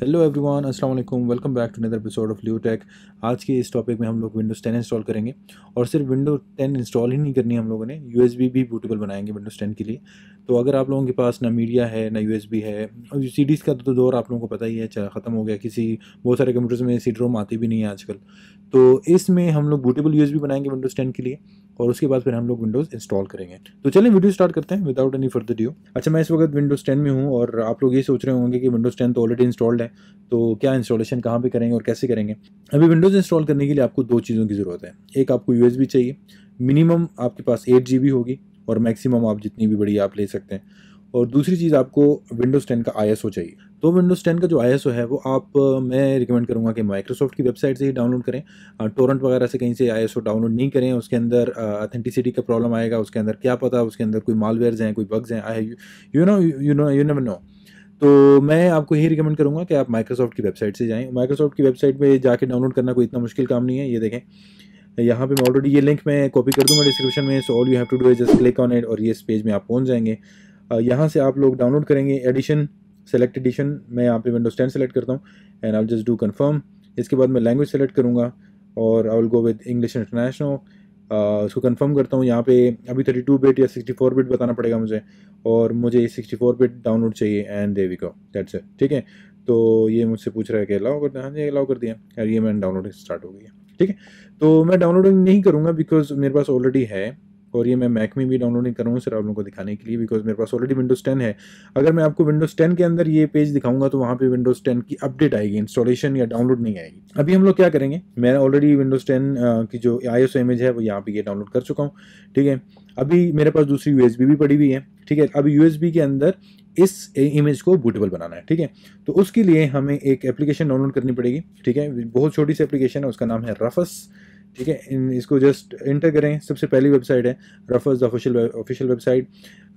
Hello everyone अस्सलाम वालेकुम welcome back to another episode of Lew Tech आज के इस टॉपिक में हम लोग विंडोज़ टेन इंस्टॉल करेंगे और सिर्फ विंडोज़ टेन इंस्टॉल ही नहीं करनी हम लोगों ने यूएसबी भी बूटेबल बनाएंगे विंडोज़ टेन के लिए तो अगर आप लोगों के पास ना मीडिया है ना यूएसबी है और सी का तो दौर आप लोगों को पता ही है ख़त्म हो गया किसी बहुत सारे कंप्यूटर्स में सी आती भी नहीं है आजकल तो इसमें हम लोग बूटेबल भी बनाएंगे विंडोज़ टेन के लिए और उसके बाद फिर हम लोग विंडोज़ इंस्टॉल करेंगे तो चलिए वीडियो स्टार्ट करते हैं विदाउट एनी फर्दर ड्यू अच्छा मैं इस वक्त विंडोज़ टेन में हूँ और आप लोग ये सोच रहे होंगे कि विंडोज़ टेन तो ऑलरेडी इंस्टॉल्ड है तो क्या इंस्टॉलेशन कहाँ पर करेंगे और कैसे करेंगे अभी विंडोज़ इंस्टॉल करने के लिए आपको दो चीज़ों की ज़रूरत है एक आपको यू चाहिए मिनिमम आपके पास एट होगी और मैक्सिमम आप जितनी भी बड़ी आप ले सकते हैं और दूसरी चीज़ आपको विंडोज़ टेन का आई चाहिए तो विंडोज़ टेन का जो आई है वो आप मैं रिकमेंड करूँगा कि माइक्रोसॉफ्ट की वेबसाइट से ही डाउनलोड करें टोरेंट वगैरह से कहीं से आई डाउनलोड नहीं करें उसके अंदर अथेंटिसिटी का प्रॉब्लम आएगा उसके अंदर क्या पता उसके अंदर कोई मालवेयर्स हैं कोई बग्स हैं I you know you know you never know तो मैं आपको यही रिकमेंड करूँगा कि आप माइक्रोसॉफ्ट की वेबसाइट से जाएँ माइक्रोसॉफ्ट की वेबसाइट पर जाकर डाउनलोड करना कोई इतना मुश्किल काम नहीं है ये देखें यहाँ पे मैं ऑलरेडी ये लिंक मैं कॉपी कर दूँगा डिस्क्रिप्शन में so all you have to do just click on it और ये इस पेज में आप पहुँच जाएंगे यहाँ से आप लोग डाउनलोड करेंगे एडिशन सेलेक्ट एडिशन मैं यहाँ पे विंडोज टेन सेलेक्ट करता हूँ and I just do confirm इसके बाद मैं लैंग्वेज सेलेक्ट करूँगा और I will go with English international उसको कंफर्म करता हूँ यहाँ पे अभी थर्टी टू बिट या फोर बिट बताना पड़ेगा मुझे और मुझे ये सिक्सटी फोर बिट डाउनलोड चाहिए and there we go that's it ठीक है तो ये मुझसे पूछ रहा है कि अलाउ कर हाँ जी अलाउ कर दिया और ये मैंने डाउनलोडिंग स्टार्ट हो गई है ठीक है तो मैं डाउनलोडिंग नहीं करूँगा बिकॉज मेरे पास ऑलरेडी है और ये मैं मैक में भी डाउनलोड नहीं कर रहा हूँ सिर्फ आप लोगों को दिखाने के लिए बिकॉज मेरे पास ऑलरेडी विंडोज़ टेन है अगर मैं आपको विंडोज़ टेन के अंदर ये पेज दिखाऊंगा तो वहाँ पर विंडोज़ टेन की अपडेट आएगी इंस्टॉलेशन या डाउनलोड नहीं आएगी अभी हम लोग क्या करेंगे मैं ऑलरेडी विंडोज़ टेन की जो आई इमेज है वो यहाँ पर ये डाउनलोड कर चुका हूँ ठीक है अभी मेरे पास दूसरी यू भी पड़ी हुई है ठीक है अभी यू के अंदर इस इमेज को बूटेबल बनाना है ठीक है तो उसके लिए हमें एक एप्लीकेशन डाउनलोड करनी पड़ेगी ठीक है बहुत छोटी सी एप्लीकेशन है उसका नाम है रफस ठीक है इन इसको जस्ट इंटर करें सबसे पहली वेबसाइट है रफर्स ऑफिशियल ऑफिशियल वेबसाइट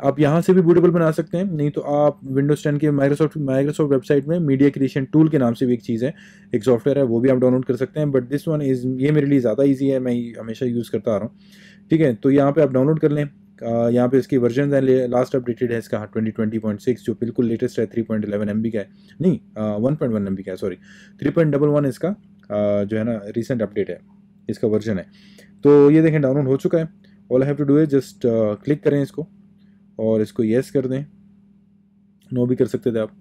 आप यहाँ से भी बूटेबल बना सकते हैं नहीं तो आप विंडोज टेन के माइक्रोसॉफ्ट माइक्रोसॉफ्ट वेबसाइट में मीडिया क्रिएशन टूल के नाम से भी एक चीज़ है एक सॉफ्टवेयर है वो भी आप डाउनलोड कर सकते हैं बट दिस वन इज़ ये मेरे लिए ज़्यादा ईजी है मैं हमेशा यूज़ करता आ रहा हूँ ठीक है तो यहाँ पर आप डाउनलोड कर लें यहाँ पे इसकी वर्जन है लास्ट अपडेटेड है इसका ट्वेंटी ट्वेंटी पॉइंट सिक्स जो बिल्कुल लेटेस्ट है थ्री पॉइंट इलेवन एम बी का है नहीं वन पॉइंट वन एम बी का है sorry three point double one इसका जो है ना रिसेंट अपडेट है इसका वर्जन है तो ये देखें डाउनलोड हो चुका है ऑल हैव टू डू है जस्ट क्लिक करें इसको और इसको येस कर दें नो भी कर सकते थे आप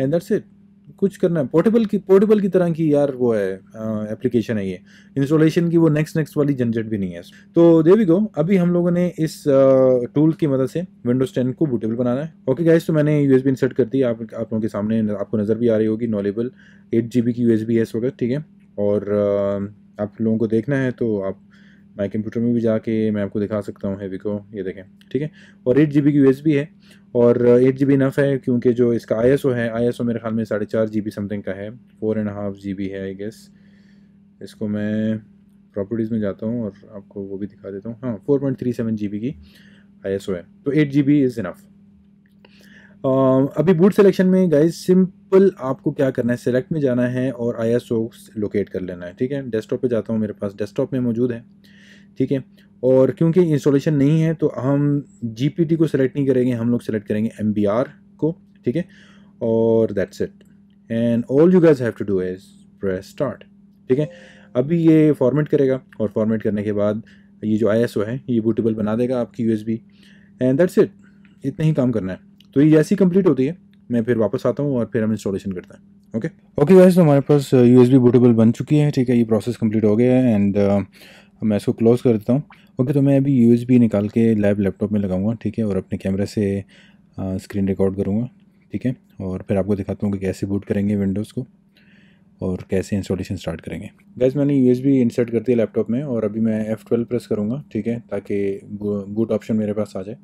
एंड दैट्स इट कुछ करना है पोर्टेबल की पोर्टेबल की तरह की यार वो है एप्लीकेशन uh, है ये इंस्टॉलेशन की वो नेक्स्ट नेक्स्ट वाली जनरेट भी नहीं है तो देवी वी गो अभी हम लोगों ने इस टूल uh, की मदद से विंडोज टेन को बूटेबल बनाना है ओके गाइस तो मैंने यू इंसर्ट कर दी आप आप लोगों के सामने आपको नज़र भी आ रही होगी नॉलेबल एट जी बी की यू है इस वगैरह ठीक है और uh, आप लोगों को देखना है तो आप माई कंप्यूटर में भी जाके मैं आपको दिखा सकता हूँ हैवी को ये देखें ठीक है और एट जी बी की यू है और एट जी बी इनफ है क्योंकि जो इसका आई एस ओ है आई एस ओ मेरे ख्याल में साढ़े चार जी बी समथिंग का है four and half G B है आई गेस इसको मैं प्रॉपर्टीज़ में जाता हूँ और आपको वो भी दिखा देता हूँ हाँ four point three seven G B की आई एस ओ है तो eight G B is enough Um, अभी बूट सिलेक्शन में गाइज सिंपल आपको क्या करना है सेलेक्ट में जाना है और आई एस लोकेट कर लेना है ठीक है डेस्कटॉप पे जाता हूँ मेरे पास डेस्कटॉप में मौजूद है ठीक है और क्योंकि इंस्टॉलेशन नहीं है तो हम जी को सेलेक्ट नहीं करेंगे हम लोग सेलेक्ट करेंगे एम को ठीक है और that's it and all you guys have to do is press start ठीक है अभी ये फॉर्मेट करेगा और फॉर्मेट करने के बाद ये जो आई है ये बूटेबल बना देगा आपकी यू एंड दैट्स इट इतना ही काम करना है तो ये ऐसी कंप्लीट होती है मैं फिर वापस आता हूँ और फिर हम इंस्टॉलेशन करते हैं ओके ओके गाइस तो हमारे पास यू एस बूटेबल बन चुकी है ठीक है ये प्रोसेस कंप्लीट हो गया है एंड uh, मैं इसको क्लोज़ कर देता हूँ ओके okay, तो मैं अभी यू निकाल के लैब लैपटॉप में लगाऊंगा ठीक है और अपने कैमरे से स्क्रीन रिकॉर्ड करूँगा ठीक है और फिर आपको दिखाता हूँ कि कैसे बूट करेंगे विंडोज़ को और कैसे इंस्टॉलेशन स्टार्ट करेंगे गैस मैंने यू इंसर्ट कर दिया लैपटॉप में और अभी मैं F12 प्रेस करूँगा ठीक है ताकि बूट ऑप्शन मेरे पास आ जाए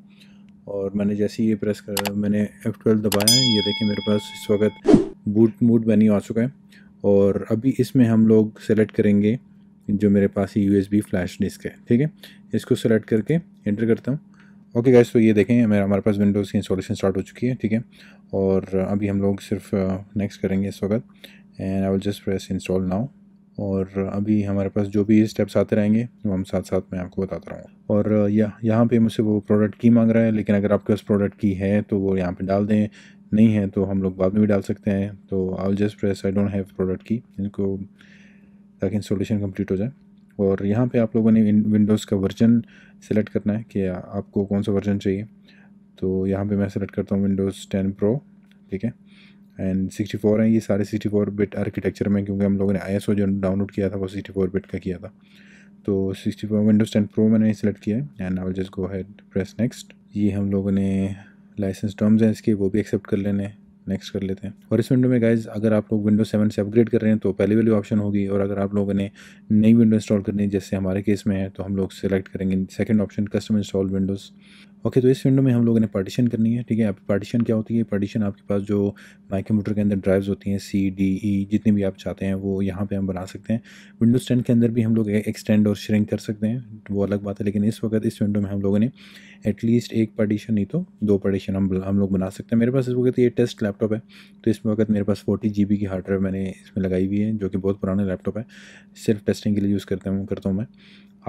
और मैंने जैसे ही ये प्रेस कर मैंने एफ़ ट्वेल्व दबाया है ये देखिए मेरे पास इस वक्त बूट मूड बनी आ चुका है और अभी इसमें हम लोग सेलेक्ट करेंगे जो मेरे पास ही यू फ्लैश डिस्क है ठीक है इसको सेलेक्ट करके एंटर करता हूँ ओके गैस तो ये देखें मेरा हमारे पास विंडोज़ की इंस्टॉलेशन स्टार्ट हो चुकी है ठीक है और अभी हम लोग सिर्फ नेक्स्ट uh, करेंगे इस वक्त and I will just press install now और अभी हमारे पास जो भी स्टेप्स आते रहेंगे वो हम साथ साथ मैं आपको बताता रहूँगा और या यहाँ पे मुझसे वो प्रोडक्ट की मांग रहा है लेकिन अगर आपके पास प्रोडक्ट की है तो वो यहाँ पे डाल दें नहीं है तो हम लोग बाद में भी डाल सकते हैं तो I just press I don't have product key इनको ताकि इंस्टॉलेशन कम्प्लीट हो जाए और यहाँ पर आप लोगों ने विंडोज़ का वर्जन सेलेक्ट करना है कि आपको कौन सा वर्जन चाहिए तो यहाँ पर मैं सेलेक्ट करता हूँ विंडोज़ टेन प्रो ठीक है एंड 64 हैं ये सारे 64 बिट आर्किटेक्चर में क्योंकि हम लोगों ने आई जो डाउनलोड किया था वो 64 बिट का किया था तो 64 विंडोज़ 10 प्रो मैंने सेलेक्ट किया है and I will just go ahead press next ये हम लोगों ने लाइसेंस टर्म्स हैं इसके वो भी एक्सेप्ट कर लेने नेक्स्ट कर लेते हैं और इस विंडो में गाइज अगर आप लोग विंडो सेवन से अपग्रेड कर रहे हैं तो पहले वाली ऑप्शन होगी और अगर आप लोगों ने नई विंडो इंस्टॉल करनी है जैसे हमारे केस में है तो हम लोग सेलेक्ट करेंगे second option custom install Windows okay तो इस विंडो में हम लोगों ने पार्टीशन करनी है ठीक है पार्टीशन क्या होती है पार्टीशन आपके पास जो माई कंप्यूटर के अंदर ड्राइव्स होती हैं सी डी ई e, जितनी भी आप चाहते हैं वो यहाँ पे हम बना सकते हैं विंडोज़ टेन के अंदर भी हम लोग एक्सटेंड और श्रिंक कर सकते हैं वो अलग बात है लेकिन इस वक्त इस विंडो में हम लोगों ने एटलीस्ट एक पार्टीशन नहीं तो दो पार्टीशन हम हम लोग बना सकते हैं मेरे पास इस वक्त ये टेस्ट लैपटॉप है तो इस वक्त मेरे पास फोर्टी जी की हार्ड ड्राइव मैंने इसमें लगाई हुई है जो कि बहुत पुराना लैपटॉप है सिर्फ टेस्टिंग के लिए यूज़ करता हूँ करता हूँ मैं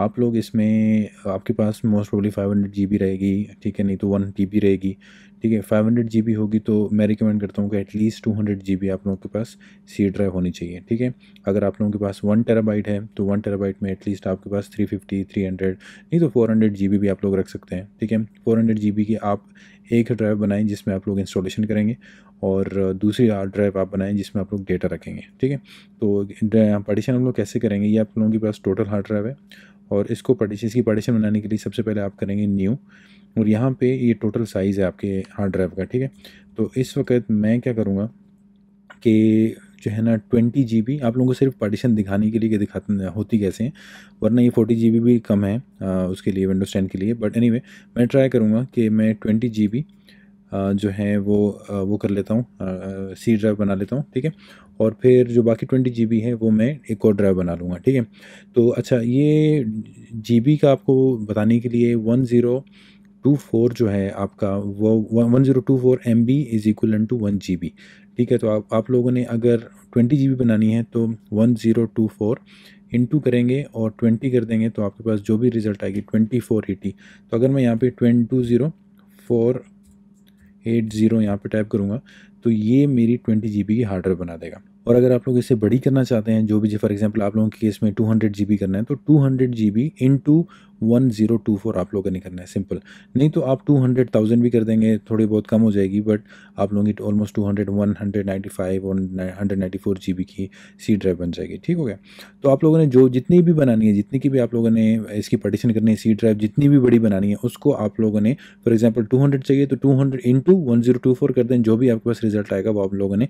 आप लोग इसमें आपके पास most probably five hundred G B रहेगी ठीक है नहीं तो वन टी बी रहेगी ठीक है फाइव हंड्रेड जी बी होगी तो मैं रिकमेंड करता हूँ कि at least two hundred G B आप लोगों के पास सी ड्राइव होनी चाहिए ठीक है अगर आप लोगों के पास वन टेराबाइट है तो वन टेराबाइट में एटलीस्ट आपके पास थ्री फिफ्टी थ्री हंड्रेड नहीं तो फोर हंड्रेड जी बी भी आप लोग रख सकते हैं ठीक है फोर हंड्रेड जी बी की आप एक ड्राइव बनाएं जिसमें आप लोग इंस्टॉलेशन करेंगे और दूसरी ड्राइव आप बनाएं जिसमें आप लोग डेटा रखेंगे ठीक है तो पार्टीशन हम लोग कैसे करेंगे ये आप लोगों के पास टोटल हार्ड ड्राइव है और इसको पार्टीशन इसकी पार्टीशन बनाने के लिए सबसे पहले आप करेंगे न्यू और यहाँ पे ये टोटल साइज़ है आपके हार्ड ड्राइव का ठीक है तो इस वक्त मैं क्या करूँगा कि जो है ना ट्वेंटी जी बी आप लोगों को सिर्फ पार्टीशन दिखाने के लिए दिखा दिखाते होती कैसे हैं वरना ये फोर्टी जी बी भी कम है आ, उसके लिए विंडोज टेन के लिए बट एनी anyway, मैं ट्राई करूँगा कि मैं ट्वेंटी जी बी जो हैं वो वो कर लेता हूँ सी ड्राइव बना लेता हूँ ठीक है और फिर जो बाकी ट्वेंटी जी है वो मैं एक और ड्राइव बना लूँगा ठीक है तो अच्छा ये जी का आपको बताने के लिए वन ज़ीरो टू फोर जो है आपका वो one zero two four M B is equal to one G B ठीक है तो आप आप लोगों ने अगर ट्वेंटी जी बी बनानी है तो one zero two four into करेंगे और ट्वेंटी कर देंगे तो आपके पास जो भी रिज़ल्ट आएगी ट्वेंटी फोर एटी तो अगर मैं यहाँ पे twenty two zero four eight zero यहाँ पर टाइप करूँगा तो ये मेरी ट्वेंटी जी की हार्ड ड्राइव बना देगा और अगर आप लोग इसे बड़ी करना चाहते हैं जो भी फॉर एग्जांपल आप लोगों के केस में टू हंड्रेड जी करना है तो two hundred G B into one zero two four आप लोगों का करना है सिंपल नहीं तो आप टू हंड्रेड थाउजेंड भी कर देंगे थोड़ी बहुत कम हो जाएगी बट आप लोगों की almost two hundred one hundred ninety five और hundred ninety four G B की सी ड्राइव बन जाएगी ठीक हो गया तो आप लोगों ने जो जितनी भी बनानी है जितनी की भी आप लोगों ने इसकी पटिशन करनी है सी ड्राइव जितनी भी बड़ी बनानी है उसको आप लोगों ने फॉर एग्जाम्पल टू हंड्रेड चाहिए तो two hundred into one zero two four कर दें जो भी आपके पास रिजल्ट आएगा वो आप लोगों ने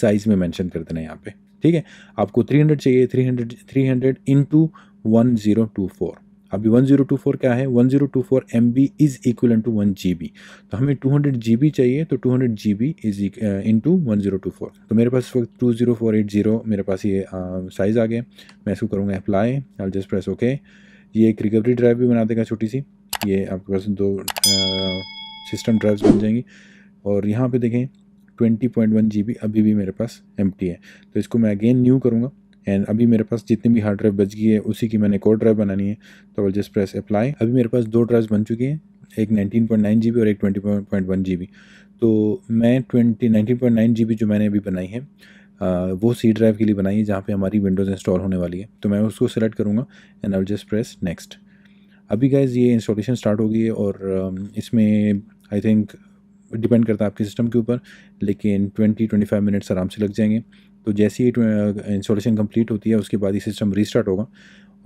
साइज़ में मैंशन कर देना है यहाँ पे ठीक है आपको थ्री हंड्रेड चाहिए three hundred hundred 300 into one zero two four अभी 1024 क्या है 1024 zero two four M B is equal to one G B तो हमें 200 जी बी चाहिए तो 200 G B is into uh, one zero two four तो मेरे पास वक्त two zero four eight zero मेरे पास ये साइज़ uh, आ गया मैं इसको करूँगा apply I'll just press okay ये एक रिकवरी ड्राइव भी बना देगा छोटी सी ये आपके पास दो सिस्टम uh, ड्राइव्स बन जाएंगी और यहाँ पे देखें जी बी अभी भी मेरे पास एम है तो इसको मैं अगेन न्यू करूँगा एंड अभी मेरे पास जितनी भी हार्ड ड्राइव बच गई है उसी की मैंने कोड ड्राइव बनानी है तो विल जस्ट प्रेस अप्लाई अभी मेरे पास दो ड्राइव बन चुकी हैं एक nineteen point nine G B और एक twenty point one G B तो मैं twenty nineteen point nine G B जो मैंने अभी बनाई है वो सी ड्राइव के लिए बनाई है जहाँ पे हमारी विंडोज़ इंस्टॉल होने वाली है तो मैं उसको सेलेक्ट करूँगा and I just press next अभी गाइज ये इंस्टॉलेशन स्टार्ट हो गई है और इसमें आई थिंक डिपेंड करता है आपके सिस्टम के ऊपर लेकिन ट्वेंटी ट्वेंटी फाइव मिनट्स आराम से लग जाएंगे तो जैसे ही इंस्टॉलेशन कंप्लीट होती है उसके बाद ही सिस्टम रीस्टार्ट होगा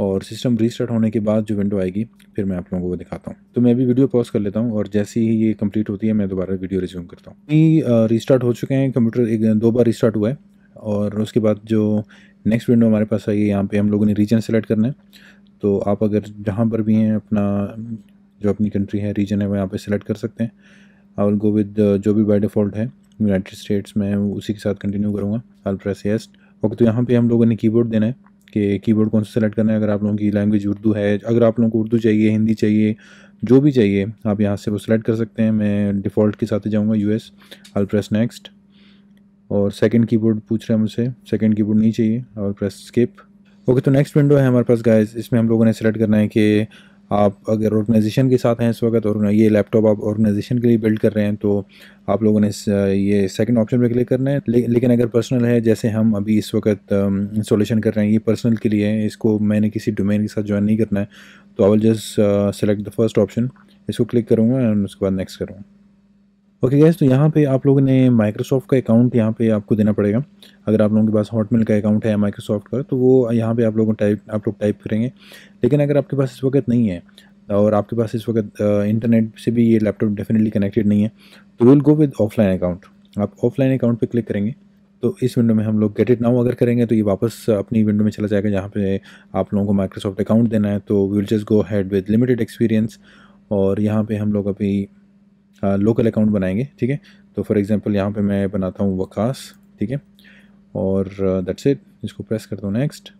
और सिस्टम रीस्टार्ट होने के बाद जो विंडो आएगी फिर मैं आप लोगों को दिखाता हूँ तो मैं भी वीडियो पॉज कर लेता हूँ और जैसे ही ये कंप्लीट होती है मैं दोबारा वीडियो रिज्यूम करता हूँ ये रीस्टार्ट हो चुके हैं कंप्यूटर एक दो बार रिस्टार्ट हुआ है और उसके बाद जो नेक्स्ट विंडो हमारे पास आई है यहाँ पर हम लोगों ने रीजन सेलेक्ट करना है तो आप अगर जहाँ पर भी हैं अपना जो अपनी कंट्री है रीजन है यहाँ पर सिलेक्ट कर सकते हैं आई विल गो विद जो भी बाई डिफ़ॉल्ट है यूनाइटेड स्टेट्स में उसी के साथ कंटिन्यू करूँगा आल प्रेस येस्ट ओके तो यहाँ पे हम लोगों ने कीबोर्ड देना है कि कीबोर्ड कौन सा सेलेक्ट करना है अगर आप लोगों की लैंग्वेज उर्दू है अगर आप लोगों को उर्दू चाहिए हिंदी चाहिए जो भी चाहिए आप यहाँ से वो सिलेक्ट कर सकते हैं मैं डिफ़ॉल्ट के साथ जाऊँगा U S I'll press next और सेकंड कीबोर्ड पूछ रहे हैं मुझसे सेकंड कीबोर्ड नहीं चाहिए और प्रेस स्किप ओके तो नेक्स्ट विंडो है हमारे पास गाइस इसमें हम लोगों ने सेलेक्ट करना है कि आप अगर ऑर्गेनाइजेशन के साथ हैं इस वक्त और ये लैपटॉप आप ऑर्गेनाइजेशन के लिए बिल्ड कर रहे हैं तो आप लोगों ने ये सेकंड ऑप्शन पे क्लिक करना है ले, लेकिन अगर पर्सनल है जैसे हम अभी इस वक्त इंस्टॉलेशन um, कर रहे हैं ये पर्सनल के लिए है इसको मैंने किसी डोमेन के साथ ज्वाइन नहीं करना है तो I will just select the first option इसको क्लिक करूँगा एंड उसके बाद नेक्स्ट करूँगा ओके गैस तो यहाँ पे आप लोगों ने माइक्रोसॉफ्ट का अकाउंट यहाँ पे आपको देना पड़ेगा अगर आप लोगों के पास हॉटमेल का अकाउंट है या माइक्रोसॉफ्ट का तो वो यहाँ पे आप लोगों टाइप आप लोग टाइप करेंगे लेकिन अगर आपके पास इस वक्त नहीं है और आपके पास इस वक्त इंटरनेट से भी ये लैपटॉप डेफिनेटली कनेक्टेड नहीं है तो will go with offline account आप ऑफलाइन अकाउंट पर क्लिक करेंगे तो इस विंडो में हम लोग गेट इट नाउ अगर करेंगे तो ये वापस अपनी विंडो में चला जाएगा जहाँ पे आप लोगों को माइक्रोसॉफ्ट अकाउंट देना है तो we will just go ahead with limited experience और यहाँ पे हम लोग अभी लोकल अकाउंट बनाएंगे ठीक है तो फॉर एग्ज़ाम्पल यहाँ पे मैं बनाता हूँ वकास ठीक है और दैट्स इट इसको प्रेस करता हूँ नेक्स्ट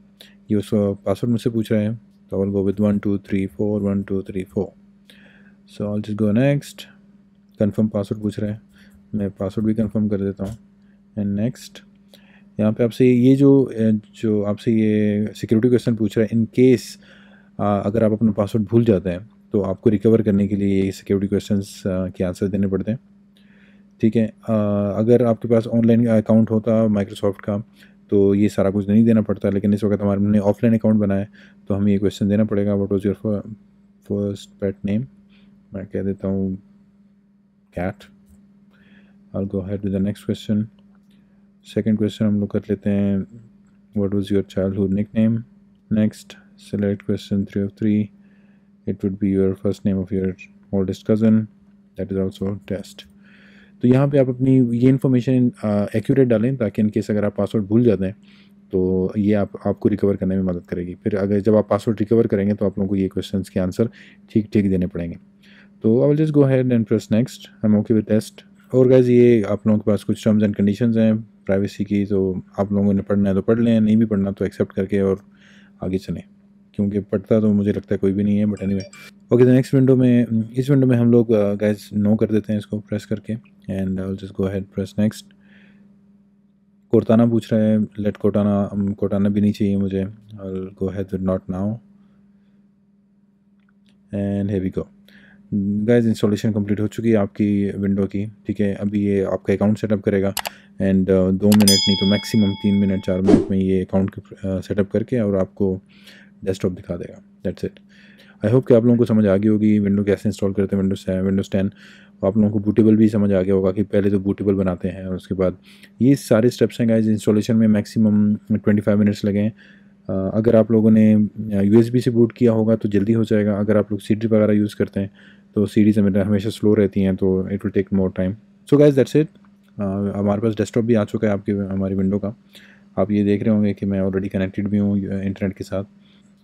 ये उस पासवर्ड मुझसे पूछ रहे हैं तो I go with one two three four one two three four so I'll just go next confirm password पूछ रहे हैं मैं पासवर्ड भी कन्फर्म कर देता हूँ एंड नेक्स्ट यहाँ पे आपसे ये जो जो आपसे ये सिक्योरिटी क्वेश्चन पूछ रहा है इन केस अगर आप अपना पासवर्ड भूल जाते हैं तो आपको रिकवर करने के लिए ये सिक्योरिटी क्वेश्चन uh, के आंसर देने पड़ते हैं ठीक है uh, अगर आपके पास ऑनलाइन अकाउंट होता माइक्रोसॉफ्ट का तो ये सारा कुछ नहीं देना पड़ता लेकिन इस वक्त हमारे ऑफलाइन अकाउंट बनाया तो हमें ये क्वेश्चन देना पड़ेगा what was your first pet name मैं कह देता हूँ cat I'll go ahead with the next question Second हम लोग कर लेते हैं your childhood childhood name next select question three of three it would be your first name of your oldest cousin that is also test तो यहाँ पे आप अपनी ये इन्फॉर्मेशन एक्यूरेट uh, डालें ताकि इन केस अगर आप पासवर्ड भूल जाते हैं तो ये आप आपको रिकवर करने में मदद करेगी फिर अगर जब आप पासवर्ड रिकवर करेंगे तो आप लोगों को ये क्वेश्चन के आंसर ठीक ठीक देने पड़ेंगे तो I will just go ahead and press next I am okay with test और गैज़ ये आप लोगों के पास कुछ टर्म्स एंड कंडीशन हैं प्राइवेसी की तो आप लोगों ने पढ़ना है तो पढ़ लें नहीं भी पढ़ना तो एक्सेप्ट करके और आगे चलें क्योंकि पढ़ता तो मुझे लगता है कोई भी नहीं है but any okay the next window में इस विंडो में हम लोग गैस uh, नो कर देते हैं इसको प्रेस करके and I just go ahead press next Cortana पूछ रहा है लेट कोटाना um, कोर्टाना भी नहीं चाहिए मुझे और go ahead not now and heavy go guys installation complete हो चुकी है आपकी विंडो की ठीक है अभी ये आपका अकाउंट सेटअप करेगा एंड uh, दो मिनट नहीं तो मैक्सिमम तीन मिनट चार मिनट में ये अकाउंट सेटअप uh, करके और आपको डेस्कटॉप दिखा देगा दैट्स इट आई होप कि आप लोगों को समझ आ गई होगी विंडो कैसे इंस्टॉल करते हैं विंडोज सेवन विंडोज टेन आप लोगों को बूटेबल भी समझ आ गया होगा कि पहले तो बूटेबल बनाते हैं उसके बाद ये सारे स्टेप्स हैं गाइज इंस्टॉलेशन में मैक्सिमम ट्वेंटी फाइव मिनट्स लगे हैं अगर आप लोगों ने यू से बूट किया होगा तो जल्दी हो जाएगा अगर आप लोग सी वगैरह यूज़ करते हैं तो सी डी हमेशा स्लो रहती हैं तो it will take more time so guys that's it हमारे पास डेस्कटॉप भी आ चुका है आपके हमारी विंडो का आप ये देख रहे होंगे कि मैं ऑलरेडी कनेक्टेड भी हूँ इंटरनेट के साथ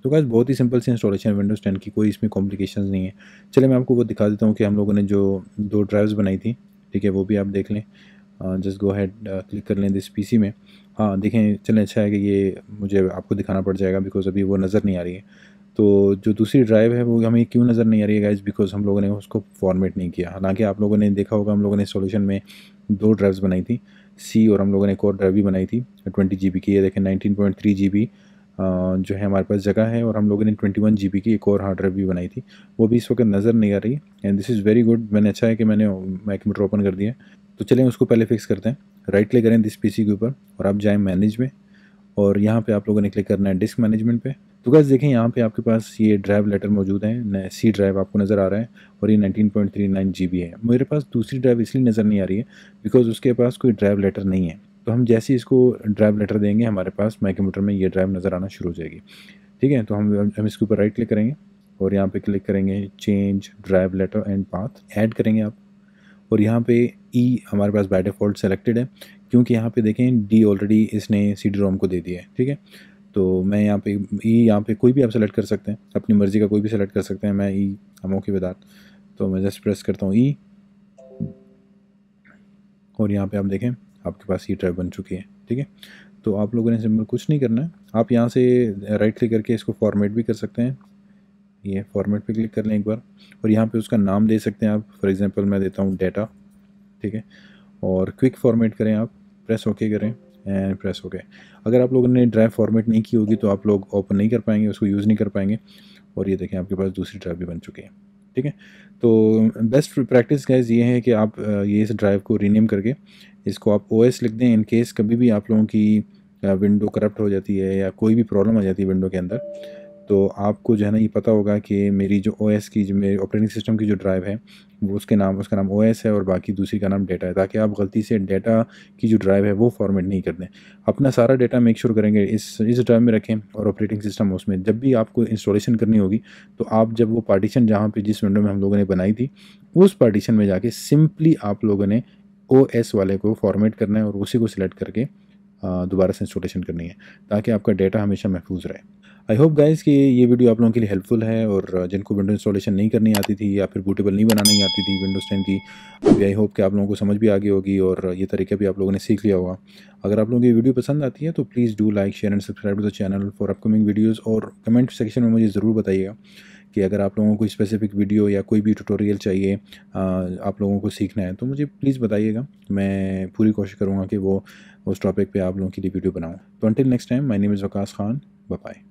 तो गाइज़ बहुत ही सिंपल सी इंस्टॉलेशन है विंडोज़ टेन की कोई इसमें कॉम्प्लिकेशन नहीं है चले मैं आपको वो दिखा देता हूँ कि हम लोगों ने जो दो ड्राइव्स बनाई थी ठीक है वो भी आप देख लें जस्ट गो हैड क्लिक कर लें दिस पीसी में हाँ देखें चलें अच्छा है कि ये मुझे आपको दिखाना पड़ जाएगा बिकॉज अभी वो नज़र नहीं आ रही है तो जो दूसरी ड्राइव है वो हमें क्यों नज़र नहीं आ रही है गाइज बिकॉज हम लोगों ने उसको फॉर्मेट नहीं किया हालांकि आप लोगों ने देखा होगा हम लोगों ने सोल्यूशन में दो ड्राइव्स बनाई थी सी और हम लोगों ने एक और ड्राइव भी बनाई थी ट्वेंटी जी बी की ये देखें nineteen point three G B जो है हमारे पास जगह है और हम लोगों ने ट्वेंटी वन जी बी की एक और हार्ड ड्राइव भी बनाई थी वो भी इस वक्त नज़र नहीं आ रही and this is very good मैंने अच्छा है कि मैंने मैं कंप्यूटर ओपन कर दिया तो चलें उसको पहले फिक्स करते हैं राइट क्लिक करें दिस सी के ऊपर और आप जाएँ मैनेज में और यहाँ पर आप लोगों ने क्लिक करना है डिस्क मैनेजमेंट पर तो गैस देखें यहाँ पे आपके पास ये ड्राइव लेटर मौजूद है सी ड्राइव आपको नज़र आ रहा है और ये 19.39 बी है मेरे पास दूसरी ड्राइव इसलिए नज़र नहीं आ रही है बिकॉज़ उसके पास कोई ड्राइव लेटर नहीं है तो हम जैसे ही इसको ड्राइव लेटर देंगे हमारे पास माई कंप्यूटर में ये ड्राइव नज़र आना शुरू हो जाएगी ठीक है तो हम हम इसके ऊपर राइट क्लिक करेंगे और यहाँ पे क्लिक करेंगे change drive letter and path add करेंगे आप और यहाँ पे ई e, हमारे पास बाई डिफ़ॉल्ट सेलेक्टेड है क्योंकि यहाँ पे देखें डी ऑलरेडी इसने सी डी रोम को दे दिया है ठीक है तो मैं यहाँ पे ई e यहाँ पे कोई भी आप सेलेक्ट कर सकते हैं अपनी मर्ज़ी का कोई भी सेलेक्ट कर सकते हैं मैं ई हम ओके बता तो मैं जस्ट प्रेस करता हूँ ई e। और यहाँ पर आप देखें आपके पास ये ट्रैप बन चुकी है ठीक है तो आप लोगों ने सिंपल कुछ नहीं करना है आप यहाँ से राइट क्लिक करके इसको फॉर्मेट भी कर सकते हैं ये फॉर्मेट पे क्लिक कर लें एक बार और यहाँ पे उसका नाम दे सकते हैं आप फॉर एग्जांपल मैं देता हूँ डेटा ठीक है और क्विक फॉर्मेट करें आप प्रेस ओके okay करें एंड प्रेस ओके अगर आप लोगों ने ड्राइव फॉर्मेट नहीं की होगी तो आप लोग ओपन नहीं कर पाएंगे उसको यूज़ नहीं कर पाएंगे और ये देखें आपके पास दूसरी ड्राइव भी बन चुकी है ठीक है तो बेस्ट प्रैक्टिस गाइज ये है कि आप ये इस ड्राइव को रीनेम करके इसको आप ओ लिख दें इन केस कभी भी आप लोगों की विंडो करप्ट हो जाती है या कोई भी प्रॉब्लम आ जाती है विंडो के अंदर तो आपको जो है ना ये पता होगा कि मेरी जो ओ की जो मेरी ऑपरेटिंग सिस्टम की जो ड्राइव है वो उसके नाम उसका नाम ओ है और बाकी दूसरी का नाम डेटा है ताकि आप गलती से डेटा की जो ड्राइव है वो फॉर्मेट नहीं कर दें अपना सारा डेटा मेक श्योर करेंगे इस इस ड्राइव में रखें और ऑपरेटिंग सिस्टम उसमें जब भी आपको इंस्टॉलेशन करनी होगी तो आप जब वो पार्टीशन जहाँ पर जिस विंडो में हम लोगों ने बनाई थी उस पार्टीशन में जाके सिंपली आप लोगों ने ओ एस वाले को फॉर्मेट करना है और उसी को सिलेक्ट करके दोबारा से इंस्टॉलेशन करनी है ताकि आपका डेटा हमेशा महफूज रहे आई होप गाइज़ कि ये वीडियो आप लोगों के लिए हेल्पफुल है और जिनको विंडो इंस्टॉलेशन नहीं करनी आती थी या फिर बूटेबल नहीं बनानी आती थी विंडोज़ टेन की अभी आई होप कि आप लोगों को समझ भी आ गई होगी और ये तरीका भी आप लोगों ने सीख लिया होगा अगर आप लोगों की वीडियो पसंद आती है तो please do like share and subscribe to the channel for upcoming videos और कमेंट सेक्शन में मुझे ज़रूर बताइएगा कि अगर आप लोगों को स्पेसिफ़िक वीडियो या कोई भी ट्यूटोरियल चाहिए आप लोगों को सीखना है तो मुझे प्लीज़ बताइएगा मैं पूरी कोशिश करूँगा कि वो उस टॉपिक पे आप लोगों के लिए वीडियो बनाऊँ तो until next time my name is Waqas Khan bye